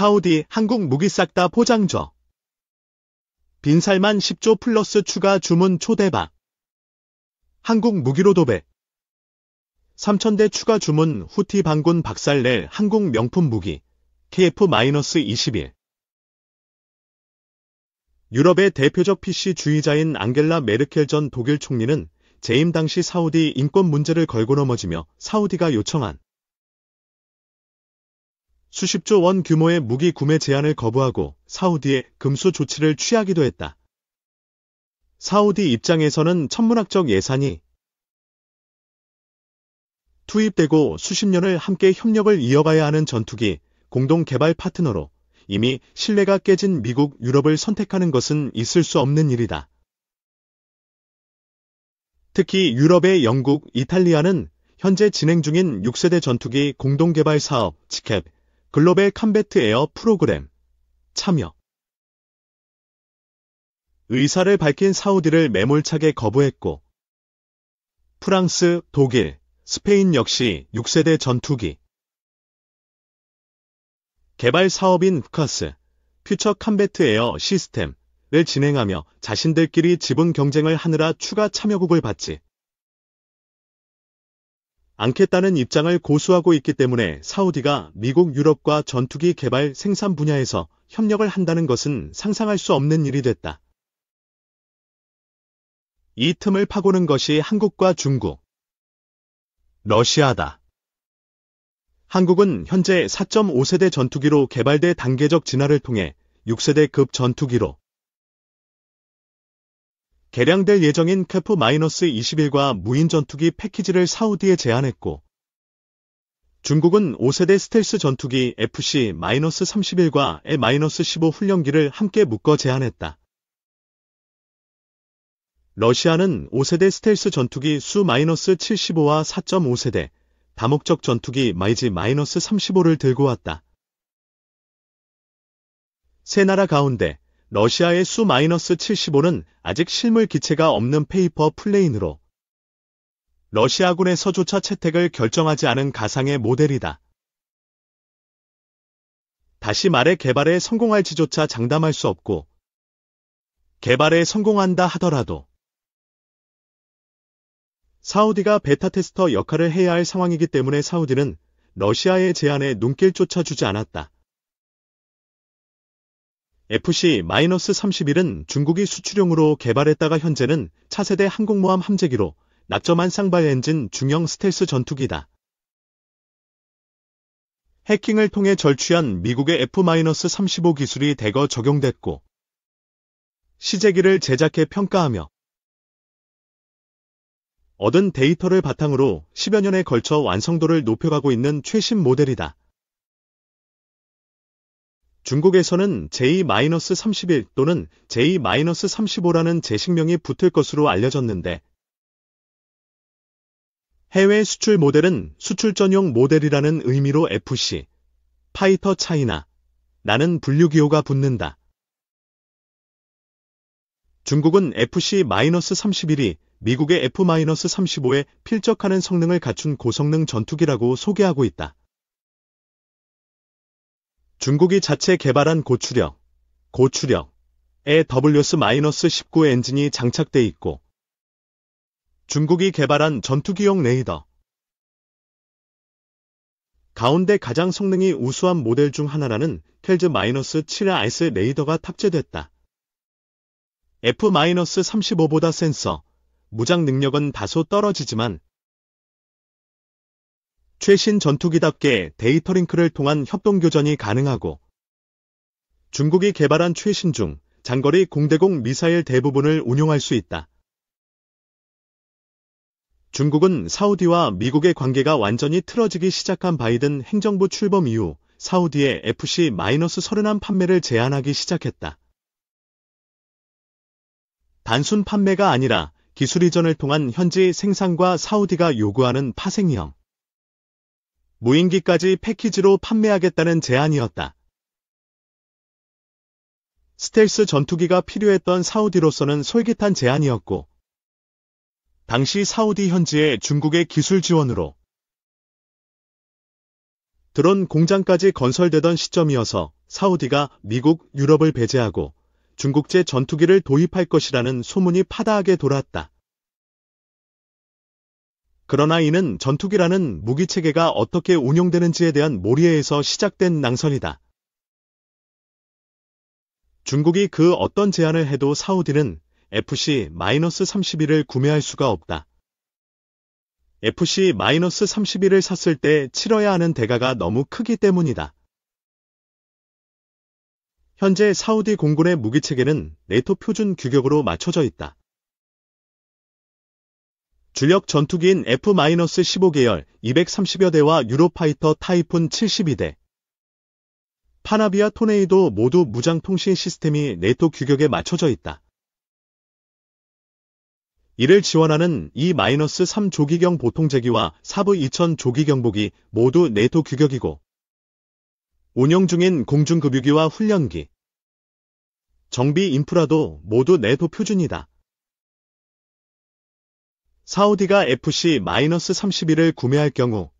사우디 한국 무기 싹 다 포장죠. 빈살만 10조 플러스 추가 주문 초대박. 한국 무기로 도배. 3천대 추가 주문 후티 반군 박살낼 한국 명품 무기 KF-21. 유럽의 대표적 PC 주의자인 앙겔라 메르켈 전 독일 총리는 재임 당시 사우디 인권 문제를 걸고 넘어지며 사우디가 요청한 수십조 원 규모의 무기 구매 제한을 거부하고 사우디에 금수 조치를 취하기도 했다. 사우디 입장에서는 천문학적 예산이 투입되고 수십 년을 함께 협력을 이어가야 하는 전투기 공동 개발 파트너로 이미 신뢰가 깨진 미국, 유럽을 선택하는 것은 있을 수 없는 일이다. 특히 유럽의 영국, 이탈리아는 현재 진행 중인 6세대 전투기 공동 개발 사업, 직캡, 글로벌 컴베트 에어 프로그램 참여 의사를 밝힌 사우디를 매몰차게 거부했고 프랑스, 독일, 스페인 역시 6세대 전투기 개발 사업인 후카스 퓨처 컴베트 에어 시스템을 진행하며 자신들끼리 지분 경쟁을 하느라 추가 참여국을 받지 않겠다는 입장을 고수하고 있기 때문에 사우디가 미국 유럽과 전투기 개발 생산 분야에서 협력을 한다는 것은 상상할 수 없는 일이 됐다. 이 틈을 파고는 것이 한국과 중국, 러시아다. 한국은 현재 4.5세대 전투기로 개발돼 단계적 진화를 통해 6세대급 전투기로 개량될 예정인 케프-21과 무인전투기 패키지를 사우디에 제안했고 중국은 5세대 스텔스 전투기 FC-31과 A-15 훈련기를 함께 묶어 제안했다. 러시아는 5세대 스텔스 전투기 수-75와 4.5세대 다목적 전투기 마이지-35를 들고 왔다. 세 나라 가운데 러시아의 Su-75는 아직 실물 기체가 없는 페이퍼 플레인으로 러시아군에서조차 채택을 결정하지 않은 가상의 모델이다. 다시 말해 개발에 성공할지조차 장담할 수 없고 개발에 성공한다 하더라도 사우디가 베타 테스터 역할을 해야 할 상황이기 때문에 사우디는 러시아의 제안에 눈길조차 주지 않았다. FC-31은 중국이 수출용으로 개발했다가 현재는 차세대 항공모함 함재기로 납점한 쌍발 엔진 중형 스텔스 전투기다. 해킹을 통해 절취한 미국의 F-35 기술이 대거 적용됐고 시제기를 제작해 평가하며 얻은 데이터를 바탕으로 10여 년에 걸쳐 완성도를 높여가고 있는 최신 모델이다. 중국에서는 J-31 또는 J-35라는 제식명이 붙을 것으로 알려졌는데 해외 수출 모델은 수출 전용 모델이라는 의미로 FC, 파이터 차이나, 라는 분류 기호가 붙는다. 중국은 FC-31이 미국의 F-35에 필적하는 성능을 갖춘 고성능 전투기라고 소개하고 있다. 중국이 자체 개발한 고추력, 고추력에 WS-19 엔진이 장착돼 있고 중국이 개발한 전투기용 레이더 가운데 가장 성능이 우수한 모델 중 하나라는 켈즈-7RS 레이더가 탑재됐다. F-35보다 센서, 무장 능력은 다소 떨어지지만 최신 전투기답게 데이터링크를 통한 협동교전이 가능하고 중국이 개발한 최신 중 장거리 공대공 미사일 대부분을 운용할 수 있다. 중국은 사우디와 미국의 관계가 완전히 틀어지기 시작한 바이든 행정부 출범 이후 사우디의 FC-31 판매를 제한하기 시작했다. 단순 판매가 아니라 기술 이전을 통한 현지 생산과 사우디가 요구하는 파생형, 무인기까지 패키지로 판매하겠다는 제안이었다. 스텔스 전투기가 필요했던 사우디로서는 솔깃한 제안이었고, 당시 사우디 현지의 중국의 기술 지원으로 드론 공장까지 건설되던 시점이어서 사우디가 미국, 유럽을 배제하고 중국제 전투기를 도입할 것이라는 소문이 파다하게 돌았다. 그러나 이는 전투기라는 무기체계가 어떻게 운영되는지에 대한 몰이에서 해 시작된 낭설이다. 중국이 그 어떤 제안을 해도 사우디는 FC-31을 구매할 수가 없다. FC-31을 샀을 때 치러야 하는 대가가 너무 크기 때문이다. 현재 사우디 공군의 무기체계는 네토 표준 규격으로 맞춰져 있다. 주력 전투기인 F-15 계열 230여 대와 유로파이터 타이푼 72대, 파나비아 토네이도 모두 무장 통신 시스템이 네토 규격에 맞춰져 있다. 이를 지원하는 E-3 조기경 보통제기와 사브 2000 조기경복이 모두 네토 규격이고 운영 중인 공중급유기와 훈련기, 정비 인프라도 모두 네토 표준이다. 사우디가 FC-31을 구매할 경우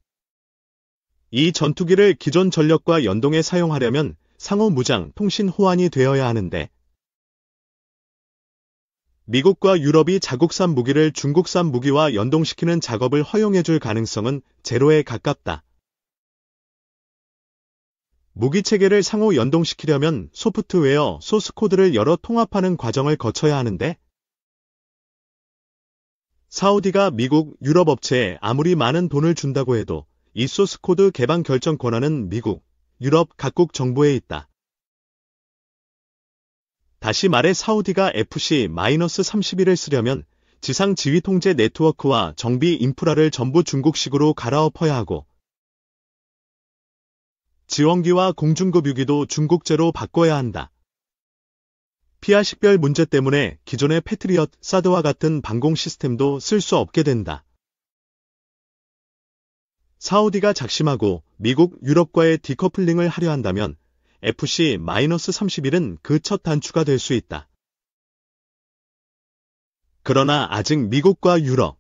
이 전투기를 기존 전력과 연동해 사용하려면 상호 무장 통신 호환이 되어야 하는데 미국과 유럽이 자국산 무기를 중국산 무기와 연동시키는 작업을 허용해줄 가능성은 제로에 가깝다. 무기 체계를 상호 연동시키려면 소프트웨어 소스 코드를 여러 통합하는 과정을 거쳐야 하는데 사우디가 미국, 유럽 업체에 아무리 많은 돈을 준다고 해도 이 소스코드 개방 결정 권한은 미국, 유럽 각국 정부에 있다. 다시 말해 사우디가 FC-31을 쓰려면 지상 지휘 통제 네트워크와 정비 인프라를 전부 중국식으로 갈아엎어야 하고 지원기와 공중급 유기도 중국제로 바꿔야 한다. 피아 식별 문제 때문에 기존의 패트리엇 사드와 같은 방공 시스템도 쓸 수 없게 된다. 사우디가 작심하고 미국, 유럽과의 디커플링을 하려 한다면 FC-31은 그 첫 단추가 될 수 있다. 그러나 아직 미국과 유럽,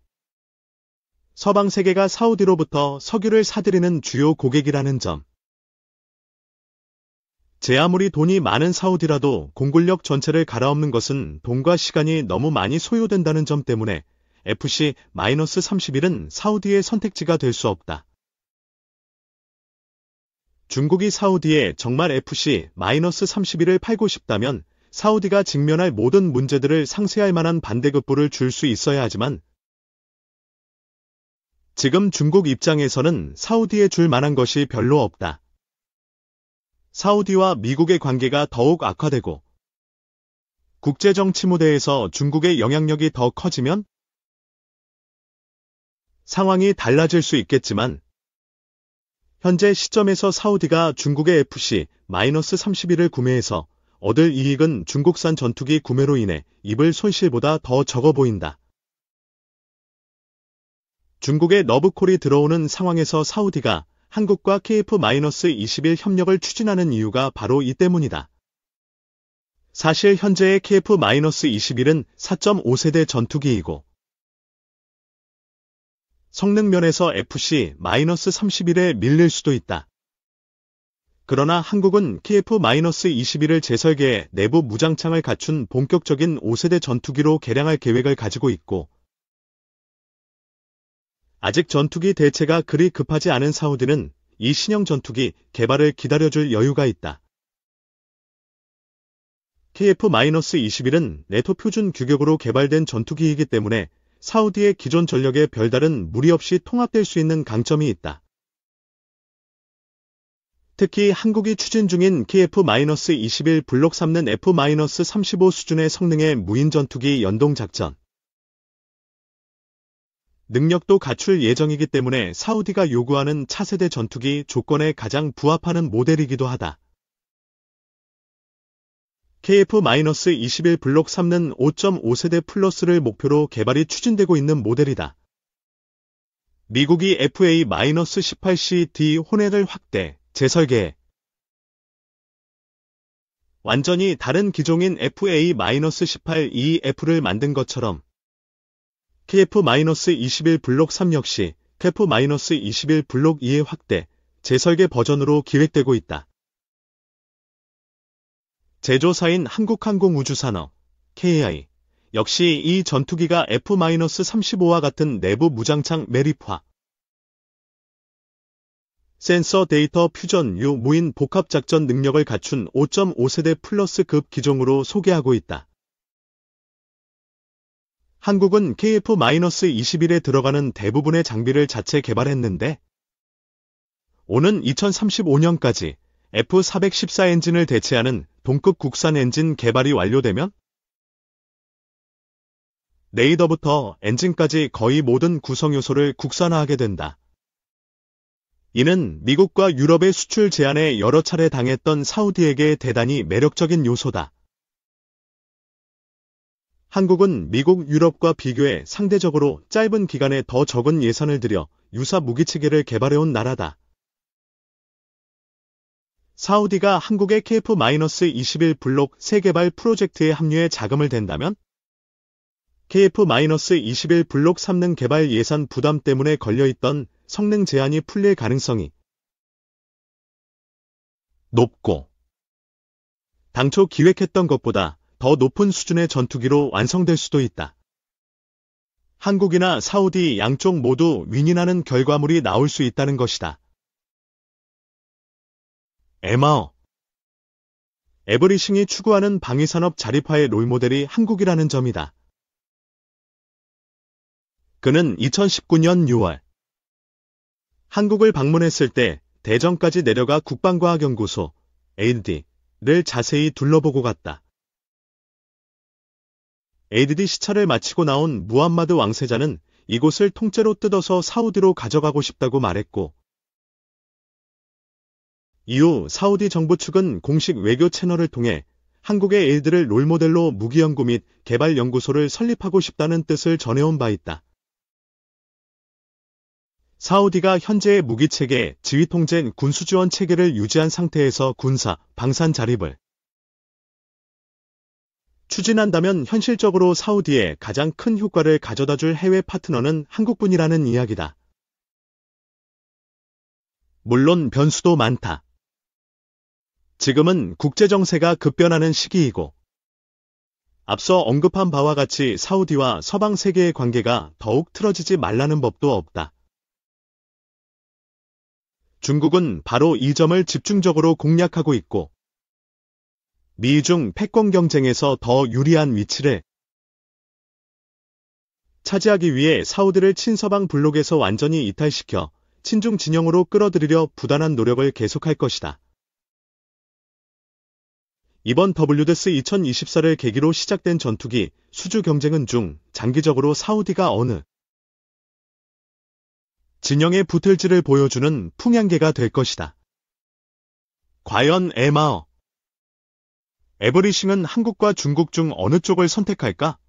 서방 세계가 사우디로부터 석유를 사들이는 주요 고객이라는 점, 제 아무리 돈이 많은 사우디라도 공군력 전체를 갈아엎는 것은 돈과 시간이 너무 많이 소요된다는 점 때문에 FC-31은 사우디의 선택지가 될 수 없다. 중국이 사우디에 정말 FC-31을 팔고 싶다면 사우디가 직면할 모든 문제들을 상쇄할 만한 반대급부를 줄 수 있어야 하지만 지금 중국 입장에서는 사우디에 줄 만한 것이 별로 없다. 사우디와 미국의 관계가 더욱 악화되고 국제정치 무대에서 중국의 영향력이 더 커지면 상황이 달라질 수 있겠지만 현재 시점에서 사우디가 중국의 FC-31을 구매해서 얻을 이익은 중국산 전투기 구매로 인해 입을 손실보다 더 적어 보인다. 중국의 러브콜이 들어오는 상황에서 사우디가 한국과 KF-21 협력을 추진하는 이유가 바로 이 때문이다. 사실 현재의 KF-21은 4.5세대 전투기이고 성능면에서 FC-31에 밀릴 수도 있다. 그러나 한국은 KF-21을 재설계해 내부 무장창을 갖춘 본격적인 5세대 전투기로 개량할 계획을 가지고 있고 아직 전투기 대체가 그리 급하지 않은 사우디는 이 신형 전투기 개발을 기다려줄 여유가 있다. KF-21은 네토 표준 규격으로 개발된 전투기이기 때문에 사우디의 기존 전력에 별다른 무리 없이 통합될 수 있는 강점이 있다. 특히 한국이 추진 중인 KF-21 블록 3는 F-35 수준의 성능의 무인 전투기 연동 작전. 능력도 갖출 예정이기 때문에 사우디가 요구하는 차세대 전투기 조건에 가장 부합하는 모델이기도 하다. KF-21 블록 3는 5.5세대 플러스를 목표로 개발이 추진되고 있는 모델이다. 미국이 FA-18CD 혼해를 확대, 재설계 완전히 다른 기종인 FA-18EF를 만든 것처럼 KF-21 블록 3 역시 KF-21 블록 2의 확대, 재설계 버전으로 기획되고 있다. 제조사인 한국항공우주산업 KI 역시 이 전투기가 F-35와 같은 내부 무장창 매립화 센서 데이터 퓨전 유 무인 복합작전 능력을 갖춘 5.5세대 플러스급 기종으로 소개하고 있다. 한국은 KF-21에 들어가는 대부분의 장비를 자체 개발했는데 오는 2035년까지 F414 엔진을 대체하는 동급 국산 엔진 개발이 완료되면 레이더부터 엔진까지 거의 모든 구성 요소를 국산화하게 된다. 이는 미국과 유럽의 수출 제한에 여러 차례 당했던 사우디에게 대단히 매력적인 요소다. 한국은 미국, 유럽과 비교해 상대적으로 짧은 기간에 더 적은 예산을 들여 유사 무기체계를 개발해온 나라다. 사우디가 한국의 KF-21 블록 새 개발 프로젝트에 합류해 자금을 댄다면? KF-21 블록 3능 개발 예산 부담 때문에 걸려있던 성능 제한이 풀릴 가능성이 높고 당초 기획했던 것보다 더 높은 수준의 전투기로 완성될 수도 있다. 한국이나 사우디 양쪽 모두 윈윈하는 결과물이 나올 수 있다는 것이다. 에마어 에브리싱이 추구하는 방위산업 자립화의 롤모델이 한국이라는 점이다. 그는 2019년 6월 한국을 방문했을 때 대전까지 내려가 국방과학연구소 AD를 n 자세히 둘러보고 갔다. 에이드디 시찰을 마치고 나온 무함마드 왕세자는 이곳을 통째로 뜯어서 사우디로 가져가고 싶다고 말했고 이후 사우디 정부 측은 공식 외교 채널을 통해 한국의 에이드를 롤모델로 무기연구 및 개발연구소를 설립하고 싶다는 뜻을 전해온 바 있다. 사우디가 현재의 무기체계, 지휘통제, 군수지원 체계를 유지한 상태에서 군사, 방산 자립을 추진한다면 현실적으로 사우디에 가장 큰 효과를 가져다 줄 해외 파트너는 한국뿐이라는 이야기다. 물론 변수도 많다. 지금은 국제정세가 급변하는 시기이고 앞서 언급한 바와 같이 사우디와 서방 세계의 관계가 더욱 틀어지지 말라는 법도 없다. 중국은 바로 이 점을 집중적으로 공략하고 있고 미중 패권 경쟁에서 더 유리한 위치를 차지하기 위해 사우드를 친서방 블록에서 완전히 이탈시켜 친중 진영으로 끌어들이려 부단한 노력을 계속할 것이다. 이번 WDS 2024를 계기로 시작된 전투기 수주 경쟁은 중 장기적으로 사우디가 어느 진영의 붙을지를 보여주는 풍향계가 될 것이다. 과연 에마어 에버리싱은 한국과 중국 중 어느 쪽을 선택할까?